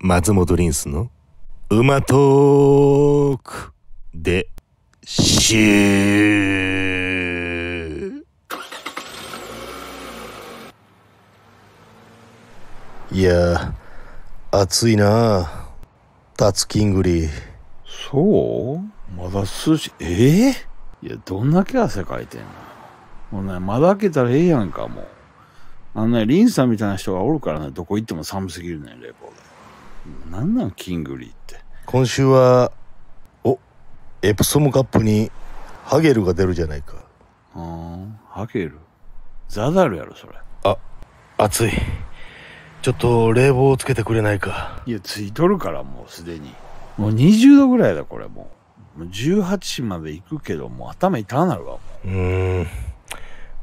松本リンスの馬トークでしゅいや暑いなタツキングリそうまだ涼しいええー、いやどんだけ汗かいてんのもうねまだ開けたらええやんかもうあのねリンさんみたいな人がおるからねどこ行っても寒すぎるね冷房でなんなんキングリーって今週はおエプソムカップにハゲルが出るじゃないかうんハゲルザザルやろそれあ暑いちょっと冷房をつけてくれないかいやついとるからもうすでにもう20度ぐらいだこれもう18まで行くけどもう頭痛なるわもううん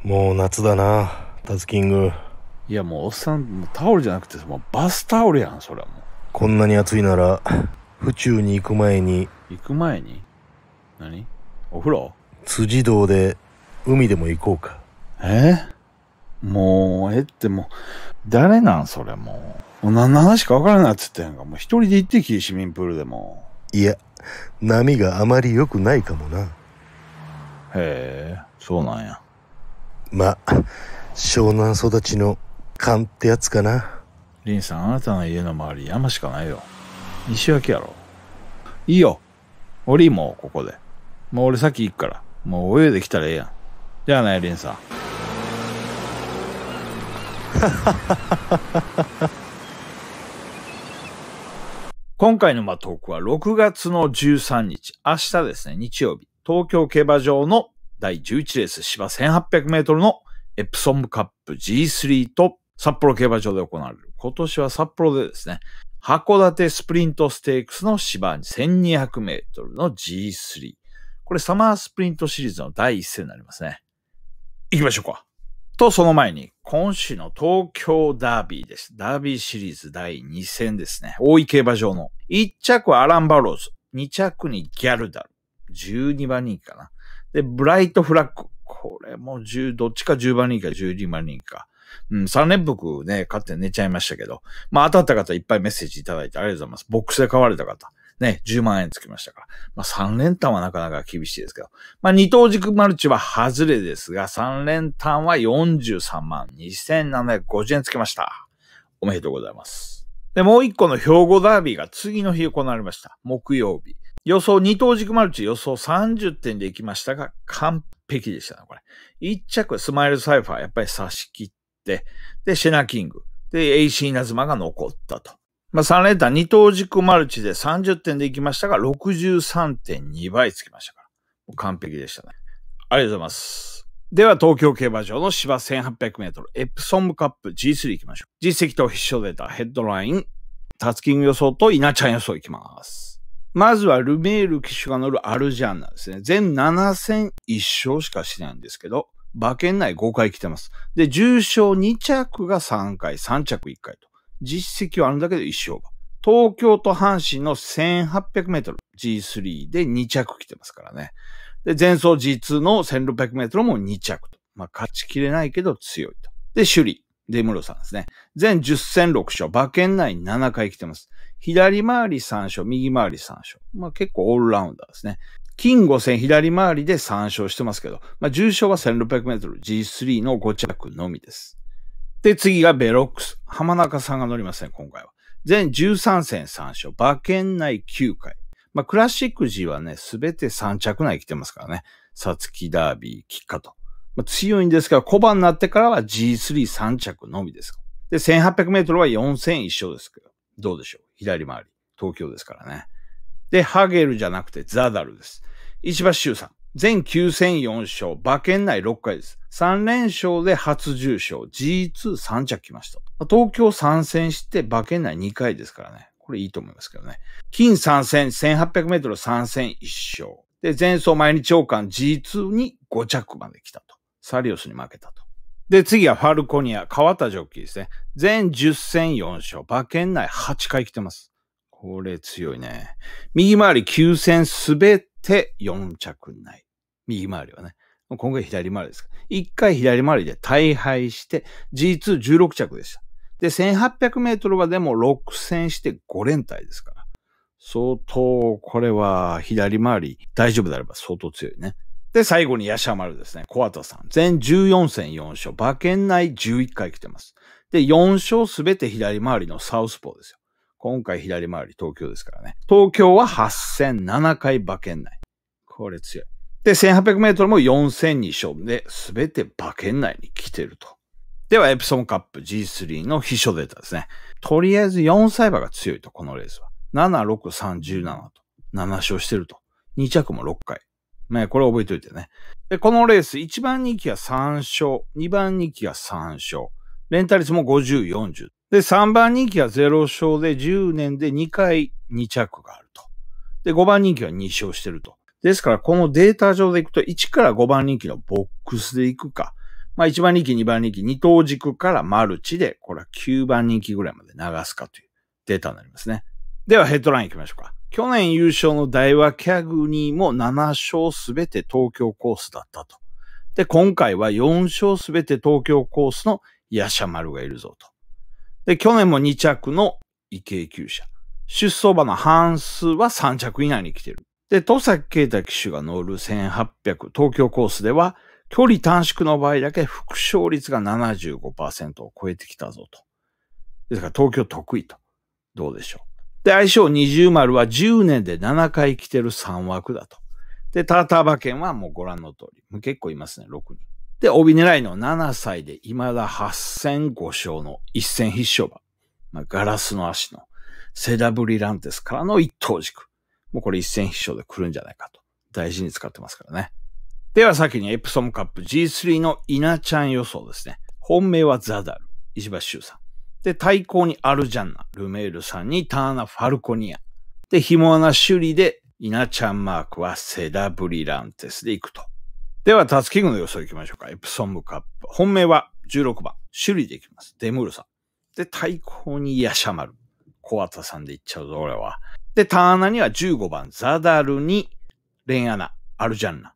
もう夏だなタズキングいやもうおっさんもうタオルじゃなくてもうバスタオルやんそれはもうこんなに暑いなら、府中に行く前に、行く前に何お風呂辻堂で海でも行こうか。えもう、えってもう、誰なんそれもう。もう何の話か分からないっつってんか。もう一人で行ってき、市民プールでも。いや、波があまり良くないかもな。へえ、そうなんや。まあ、湘南育ちの勘ってやつかな。リンさん、あなたの家の周り山しかないよ。西脇やろ。いいよ。降りもう、ここで。もう俺先行くから。もう泳いできたらええやん。じゃあね、リンさん。今回のまトークは6月の13日、明日ですね、日曜日、東京競馬場の第11レース芝1800メートルのエプソムカップ G3 と札幌競馬場で行われる今年は札幌でですね、函館スプリントステークスの芝1200メートルの G3。これサマースプリントシリーズの第一戦になりますね。行きましょうか。と、その前に、今週の東京ダービーです。ダービーシリーズ第2戦ですね。大井競馬場の。1着はアランバローズ。2着にギャルダル。12番人かな。で、ブライトフラッグ。これも10、どっちか10番人か12番人か。うん、3連服ね、買って寝ちゃいましたけど。まあ当たった方いっぱいメッセージいただいてありがとうございます。ボックスで買われた方。ね、10万円つきましたから。まあ3連単はなかなか厳しいですけど。まあ2等軸マルチは外れですが、3連単は43万2750円つきました。おめでとうございます。で、もう一個の兵庫ダービーが次の日行われました。木曜日。予想2等軸マルチ予想30点でいきましたが、完璧でしたね、これ。1着、スマイルサイファー、やっぱり差し切って。、で、シェナキング、で、AC 稲妻が残ったと。まあ、3連単2等軸マルチで30点でいきましたが、63.2倍つきましたから。完璧でしたね。ありがとうございます。では、東京競馬場の芝1800メートル、エプソンムカップ G3 行きましょう。実績と必勝データ、ヘッドライン、タツキング予想と稲ちゃん予想いきます。まずはルメール騎手が乗るアルジャーナですね。全7戦1勝しかしないんですけど、馬券内5回来てます。で、重賞2着が3回、3着1回と。実績はあるんだけど1勝馬。東京と阪神の1800メートル G3 で2着来てますからね。で、前走 G2 の1600メートルも2着と。まあ、勝ちきれないけど強いと。で、首里、デムロさんですね。全10戦6勝、馬券内7回来てます。左回り3勝、右回り3勝。まあ、結構オールラウンダーですね。金5戦左回りで3勝してますけど、まあ、重賞は1600メートル G3 の5着のみです。で、次がベロックス。浜中さんが乗りません、今回は。全13戦3勝。馬券内9回。まあ、クラシック G はね、すべて3着内来てますからね。サツキダービー、キッカと。まあ、強いんですが、小判になってからは G33 着のみです。で、1800メートルは4000一勝ですけど、どうでしょう左回り。東京ですからね。で、ハゲルじゃなくてザダルです。石橋修さん。全9戦4勝、馬券内6回です。3連勝で初重賞、G23 着来ました。東京参戦して馬券内2回ですからね。これいいと思いますけどね。金参戦、1800メートル参戦1勝。で、前走毎日王冠 G2 に5着まで来たと。サリオスに負けたと。で、次はファルコニア、川田ジョッキーですね。全10戦4勝、馬券内8回来てます。これ強いね。右回り9戦すべて4着内。右回りはね。今回左回りですから。1回左回りで大敗して、G216 着でした。で、1800メートルはでも6戦して5連帯ですから。相当、これは左回り大丈夫であれば相当強いね。で、最後にヤシャマルですね。小畑さん。全14戦4勝。馬券内11回来てます。で、4勝すべて左回りのサウスポーですよ。今回左回り東京ですからね。東京は8007回馬券内。これ強い。で、1800メートルも4 0 0に勝で、すべて馬券内に来てると。では、エプソンカップ G3 の秘書データですね。とりあえず4歳馬が強いと、このレースは。7、6、3、17と。7勝してると。2着も6回。ね、これ覚えておいてね。で、このレース、1番人気が3勝、2番人気が3勝、レンタ率も50、40。で、3番人気は0勝で10年で2回2着があると。で、5番人気は2勝してると。ですから、このデータ上でいくと、1から5番人気のボックスでいくか、まあ1番人気、2番人気、2等軸からマルチで、これは9番人気ぐらいまで流すかというデータになりますね。ではヘッドライン行きましょうか。去年優勝の大はキャグニーも7勝すべて東京コースだったと。で、今回は4勝すべて東京コースのヤシャマルがいるぞと。で、去年も2着の異形級車。出走馬の半数は3着以内に来てる。で、戸崎啓太騎手が乗る1800東京コースでは、距離短縮の場合だけ副勝率が75%を超えてきたぞと。ですから東京得意と。どうでしょう。で、相性20丸は10年で7回来てる3枠だと。で、ターター馬券はもうご覧の通り。結構いますね、6人。で、帯狙いの7歳で未だ8戦5勝の一戦必勝馬。まあ、ガラスの足のセダブリランテスからの一等軸。もうこれ一戦必勝で来るんじゃないかと。大事に使ってますからね。では先にエプソムカップ G3 の稲ちゃん予想ですね。本命はザダル、石橋修さん。で、対抗にアルジャンナ、ルメールさんにターナ・ファルコニア。で、ヒモアナ・シュリで、稲ちゃんマークはセダブリランテスで行くと。では、タスキングの予想いきましょうか。エプソムカップ。本命は16番。首里で行きます。デムールさん。で、対抗にヤシャマル。小畑さんでいっちゃうぞ、俺は。で、ターナには15番。ザダルに、レンアナ、アルジャンナ。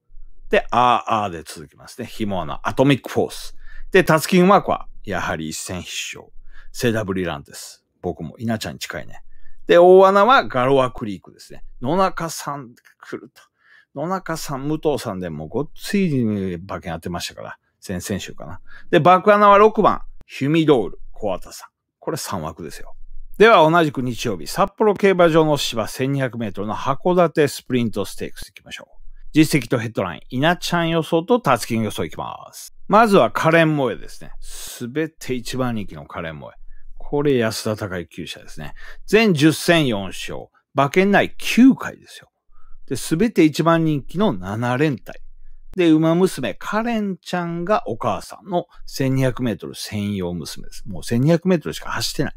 で、アーアーで続きますね。ヒモアナ、アトミックフォース。で、タスキングマークは、やはり一戦必勝。セダブリランです。僕も稲ちゃんに近いね。で、大穴はガロアクリークですね。野中さん来ると。野中さん、武藤さんでもごっつい馬券当てましたから、先々週かな。で、爆穴は6番、ヒュミドール、小畑さん。これ3枠ですよ。では同じく日曜日、札幌競馬場の芝1200メートルの函館スプリントステークス行きましょう。実績とヘッドライン、稲ちゃん予想とタツキン予想いきます。まずはカレン萌えですね。すべて一番人気のカレン萌え。これ安田高い厩車ですね。全10戦4勝。馬券内9回ですよ。で、すべて一番人気の7連隊。で、馬娘、カレンちゃんがお母さんの1200メートル専用娘です。もう1200メートルしか走ってない。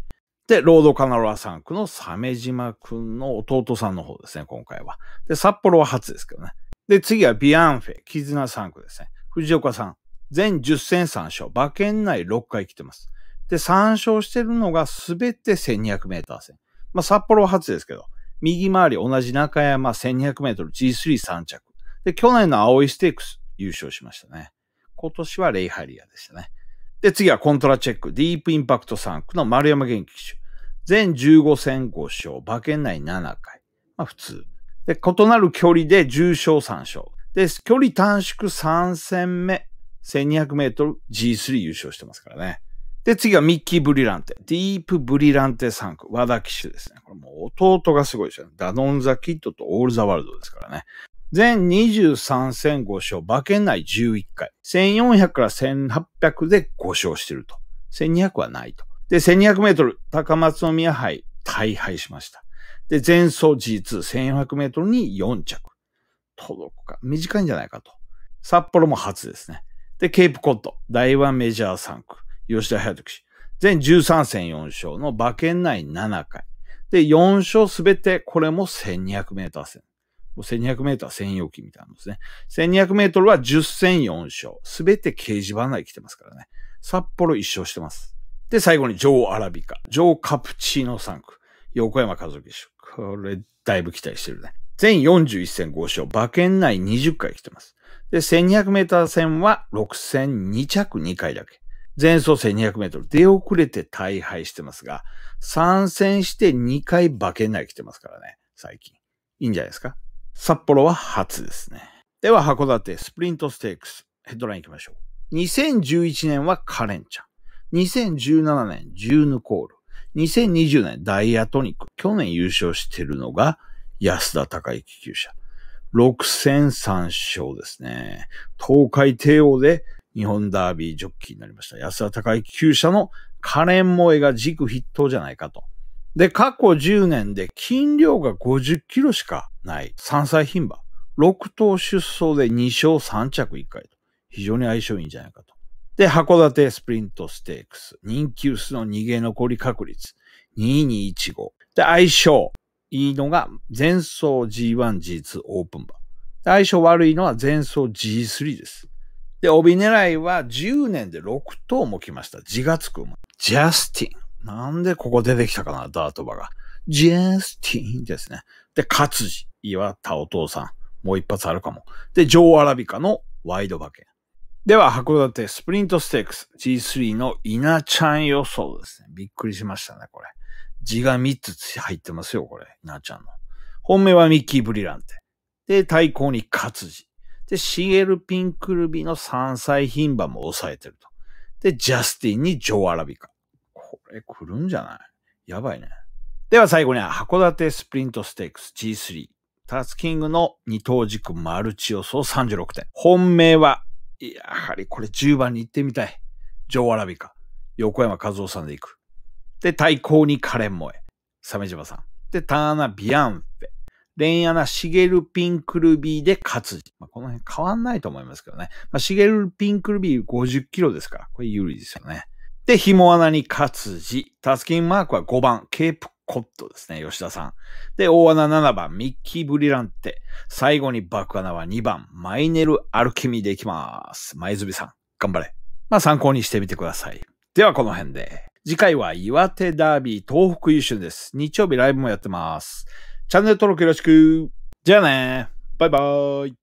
で、ロードカナロア3区のサメ島くんの弟さんの方ですね、今回は。で、札幌は初ですけどね。で、次はビアンフェ、キズナ3区ですね。藤岡さん、全10戦3勝、馬券内6回来てます。で、3勝してるのがすべて1200メーター戦。まあ、札幌は初ですけど、右回り同じ中山1200メートル G33 着。で、去年の青いステークス優勝しましたね。今年はレイハリアでしたね。で、次はコントラチェック、ディープインパクト3区の丸山元気騎手。全15戦5勝、馬券内7回。まあ普通。で、異なる距離で10勝3勝。で、距離短縮3戦目、1200メートル G3 優勝してますからね。で、次はミッキー・ブリランテ。ディープ・ブリランテ3区。和田騎手ですね。これもう弟がすごいですよね。ダノン・ザ・キッドとオール・ザ・ワールドですからね。全23戦5勝、馬券内11回。1400から1800で5勝してると。1200はないと。で、1200メートル、高松宮杯、大敗しました。で、前走 G2、1400メートルに4着。届くか。短いんじゃないかと。札幌も初ですね。で、ケープコット、台湾メジャー3区。吉田隼人全13戦4勝の馬券内7回。で、4勝すべて、これも1200メーター戦。1200メーター専用機みたいなんですね。1200メートルは10戦4勝。すべて掲示板内来てますからね。札幌1勝してます。で、最後にジョー・アラビカ。ジョー・カプチーノ3区。横山和樹賞。これ、だいぶ期待してるね。全41戦5勝。馬券内20回来てます。で、1200メーター戦は6戦2着2回だけ。前走戦200メートル出遅れて大敗してますが、参戦して2回馬券内来てますからね、最近。いいんじゃないですか札幌は初ですね。では、函館スプリントステークス。ヘッドライン行きましょう。2011年はカレンちゃん。2017年、ジューヌコール。2020年、ダイアトニック。去年優勝してるのが、安田隆之級者。6戦3勝ですね。東海帝王で日本ダービージョッキーになりました。安田高之厩舎の可憐萌えが軸筆頭じゃないかと。で、過去10年で金量が50キロしかない3歳牝馬。6頭出走で2勝3着1回と。非常に相性いいんじゃないかと。で、函館スプリントステークス。人気薄の逃げ残り確率。2215。で、相性いいのが前走 G1、G2 オープン馬。相性悪いのは前走 G3 です。で、帯狙いは10年で6頭も来ました。字がつくジャスティン。なんでここ出てきたかな、ダート馬が。ジャスティンですね。で、カツジ。岩田お父さん。もう一発あるかも。で、ジョーアラビカのワイド馬券。では、函館スプリントステークス G3 の稲ちゃん予想ですね。びっくりしましたね、これ。字が3つ入ってますよ、これ。稲ちゃんの。本命はミッキー・ブリランテ。で、対抗にカツジ。で、CL ピンクルビの3歳品馬も抑えてると。で、ジャスティンにジョー・アラビカ。これ来るんじゃないやばいね。では最後には函館スプリントステークス G3。タスキングの二等軸マルチ予想36点。本命は、やはりこれ10番に行ってみたい。ジョー・アラビカ。横山和夫さんで行く。で、対抗にカレン萌え。ジマさん。で、ターナ・ビアンフェ。レンアナ、シゲル・ピンクルビーで勝つ。まあ、この辺変わんないと思いますけどね。まあ、シゲル・ピンクルビー50キロですから、これ有利ですよね。で、ヒモアナに勝次。タスキンマークは5番、ケープコットですね、吉田さん。で、大穴7番、ミッキー・ブリランテ。最後に爆穴は2番、マイネル・アルケミでいきます。前ズビさん、頑張れ。まあ、参考にしてみてください。では、この辺で。次回は岩手ダービー東北優秀です。日曜日ライブもやってます。チャンネル登録よろしく。じゃあね。バイバーイ。